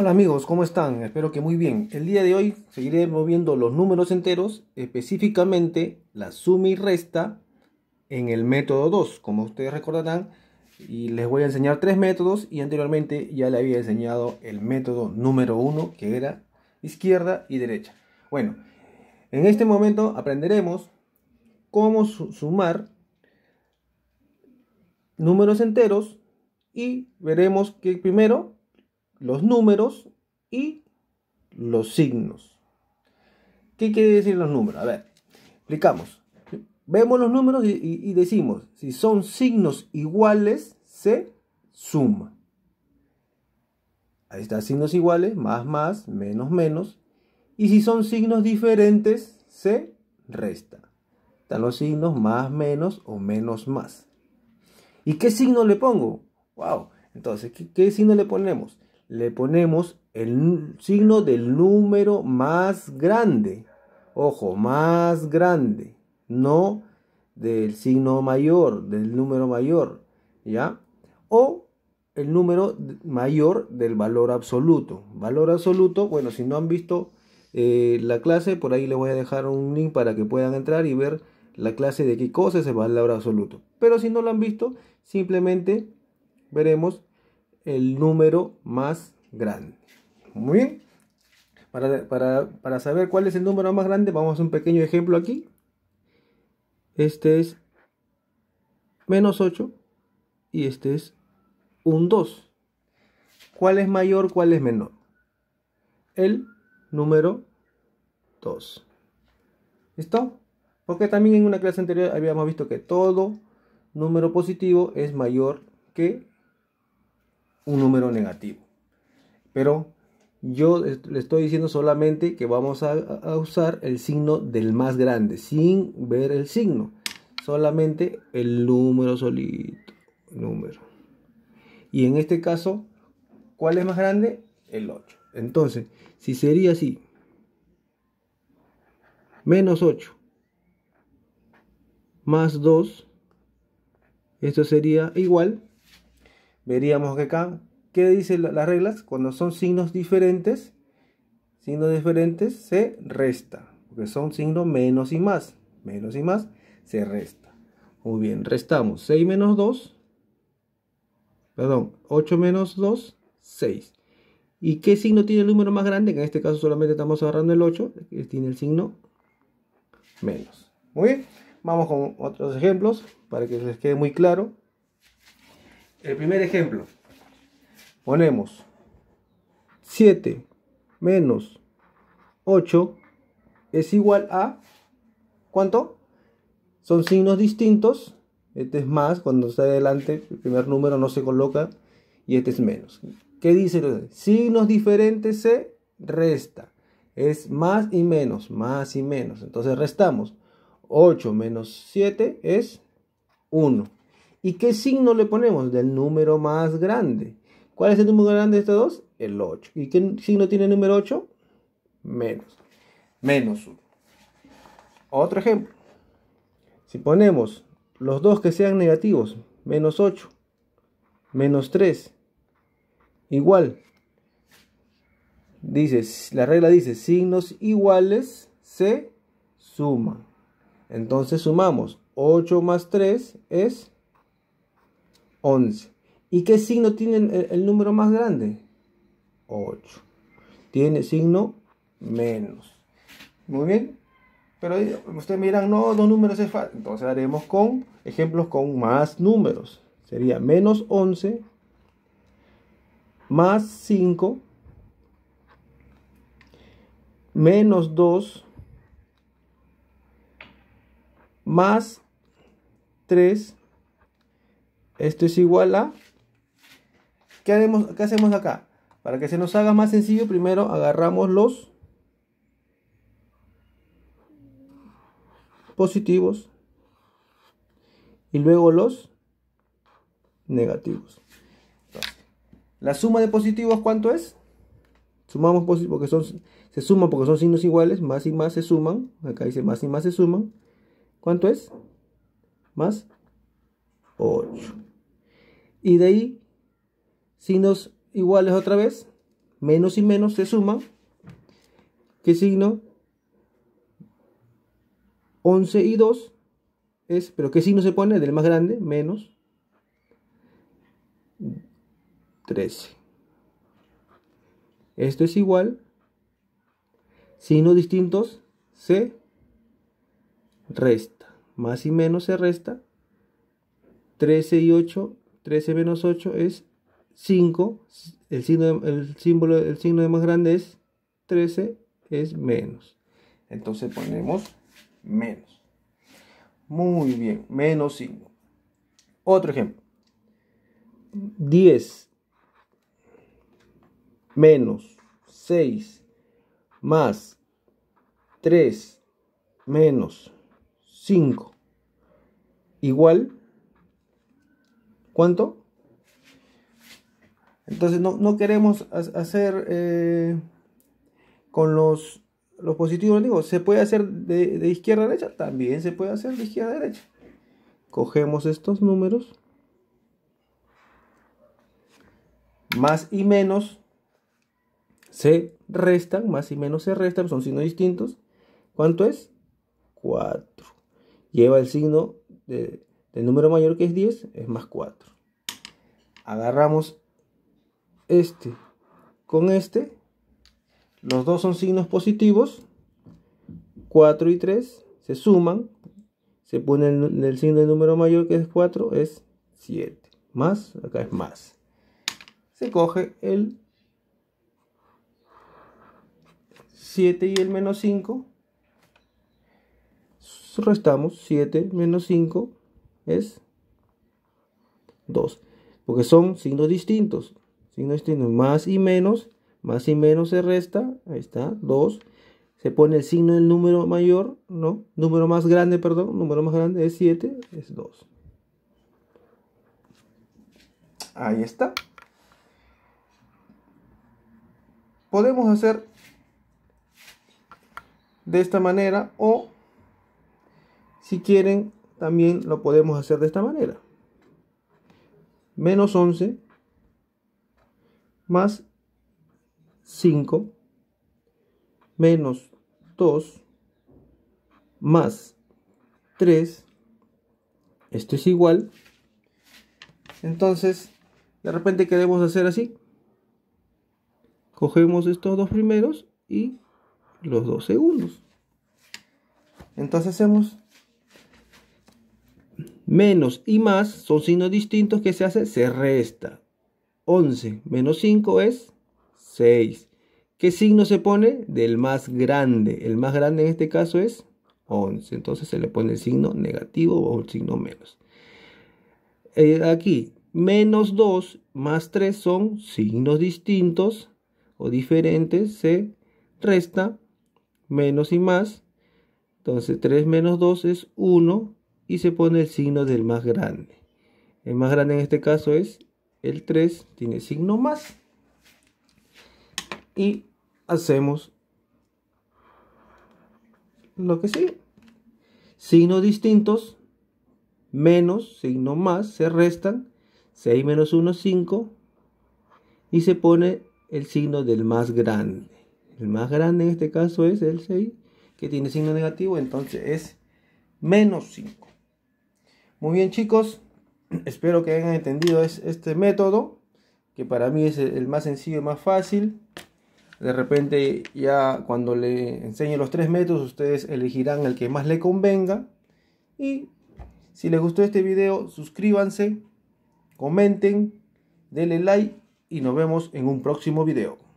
Hola amigos, ¿cómo están? Espero que muy bien. El día de hoy seguiremos viendo los números enteros, específicamente la suma y resta en el método 2, como ustedes recordarán. Y les voy a enseñar tres métodos y anteriormente ya les había enseñado el método número 1, que era izquierda y derecha. Bueno, en este momento aprenderemos cómo sumar números enteros y veremos que primero los números y los signos. ¿Qué quiere decir los números? A ver, explicamos. Vemos los números y, decimos, si son signos iguales, se suma. Ahí está, signos iguales, más, más, menos, menos. Y si son signos diferentes, se resta. Están los signos más, menos o menos, más. ¿Y qué signo le pongo? ¡Wow! Entonces, qué signo le ponemos? le ponemos el signo del número más grande. Ojo, más grande, no del signo mayor, del número mayor, ¿ya? O el número mayor del valor absoluto. Valor absoluto, bueno, si no han visto eh, la clase, por ahí les voy a dejar un link para que puedan entrar y ver la clase de qué cosa es el valor absoluto. Pero si no lo han visto, simplemente veremos el número más grande. Muy bien. Para, saber cuál es el número más grande, vamos a hacer un pequeño ejemplo aquí. Este es menos 8 y este es un 2. ¿Cuál es mayor, cuál es menor? El número 2. ¿Listo? Porque también en una clase anterior habíamos visto que todo número positivo es mayor que un número negativo. Pero yo le estoy diciendo solamente que vamos a, usar el signo del más grande, sin ver el signo. Solamente el número solito. Número. Y en este caso, ¿cuál es más grande? El 8. Entonces, si sería así, menos 8 más 2, esto sería igual veríamos que acá, ¿qué dicen las reglas? Cuando son signos diferentes, signos diferentes se resta, porque son signos menos y más, menos y más se resta. Muy bien, restamos 6 menos 2, perdón, 8 menos 2, 6. ¿Y qué signo tiene el número más grande? en este caso solamente estamos agarrando el 8, que tiene el signo menos. Muy bien, vamos con otros ejemplos para que les quede muy claro. El primer ejemplo. Ponemos 7 menos 8 es igual a ¿cuánto? Son signos distintos. Este es más, cuando está adelante, el primer número no se coloca y este es menos. ¿Qué dice? Signos diferentes se resta. Es más y menos, más y menos. Entonces restamos. 8 menos 7 es 1. ¿Y qué signo le ponemos? Del número más grande. ¿Cuál es el número grande de estos dos? El 8. ¿Y qué signo tiene el número 8? Menos. Menos 1. Otro ejemplo. Si ponemos los dos que sean negativos, menos 8, menos 3, igual. Dice, la regla dice, signos iguales se suman. Entonces sumamos 8 más 3 es 11. ¿Y qué signo tiene el, número más grande? 8. Tiene signo menos. Muy bien. Pero ustedes miran, no, dos números es fácil. Entonces haremos con ejemplos con más números. Sería menos 11 más 5 menos 2 más 3 esto es igual a... ¿Qué, hacemos acá? Para que se nos haga más sencillo, primero agarramos los positivos y luego los negativos. la suma de positivos, ¿cuánto es? Sumamos positivos porque son, se suman porque son signos iguales, más y más se suman. Acá dice más y más se suman. ¿Cuánto es? Más 8 y de ahí signos iguales otra vez, menos y menos se suman. ¿Qué signo? 11 y 2 es, pero ¿qué signo se pone? Del más grande, menos 13. Esto es igual, signos distintos se resta, más y menos se resta, 13 y 8 13 menos 8 es 5. El, signo, el, símbolo, el signo de más grande es 13, es menos. Entonces ponemos menos. Muy bien, menos 5. Otro ejemplo. 10 menos 6 más 3 menos 5 igual ¿Cuánto? Entonces no, queremos hacer eh, con los, los positivos, digo, ¿se puede hacer de, de izquierda a derecha? También se puede hacer de izquierda a derecha. Cogemos estos números. Más y menos se restan, más y menos se restan, son signos distintos. ¿Cuánto es? 4. Lleva el signo de del número mayor que es 10 es más 4. Agarramos este con este. Los dos son signos positivos. 4 y 3 se suman. Se pone en el signo del número mayor que es 4, es 7. Más, acá es más. Se coge el 7 y el menos 5. Restamos 7 menos 5 es 2. Porque son signos distintos. Signos distintos. Más y menos. Más y menos se resta. Ahí está. 2. Se pone el signo del número mayor. No. Número más grande, perdón. Número más grande es 7. Es 2. Ahí está. Podemos hacer de esta manera o si quieren también lo podemos hacer de esta manera. Menos 11 más 5 menos 2 más 3. Esto es igual. Entonces, de repente queremos hacer así. Cogemos estos dos primeros y los dos segundos. Entonces hacemos Menos y más son signos distintos que se hace, se resta. 11 menos 5 es 6. ¿Qué signo se pone? Del más grande. El más grande en este caso es 11. Entonces se le pone el signo negativo o el signo menos. Eh, aquí, menos 2 más 3 son signos distintos o diferentes. Se resta menos y más. Entonces 3 menos 2 es 1 y se pone el signo del más grande. El más grande en este caso es el 3, tiene signo más. Y hacemos lo que sigue. Signos distintos, menos, signo más, se restan. 6 menos 1, 5. Y se pone el signo del más grande. El más grande en este caso es el 6, que tiene signo negativo, entonces es menos 5. Muy bien chicos, espero que hayan entendido este método, que para mí es el más sencillo y más fácil. De repente ya cuando le enseñe los tres métodos, ustedes elegirán el que más le convenga. Y si les gustó este video, suscríbanse, comenten, denle like y nos vemos en un próximo video.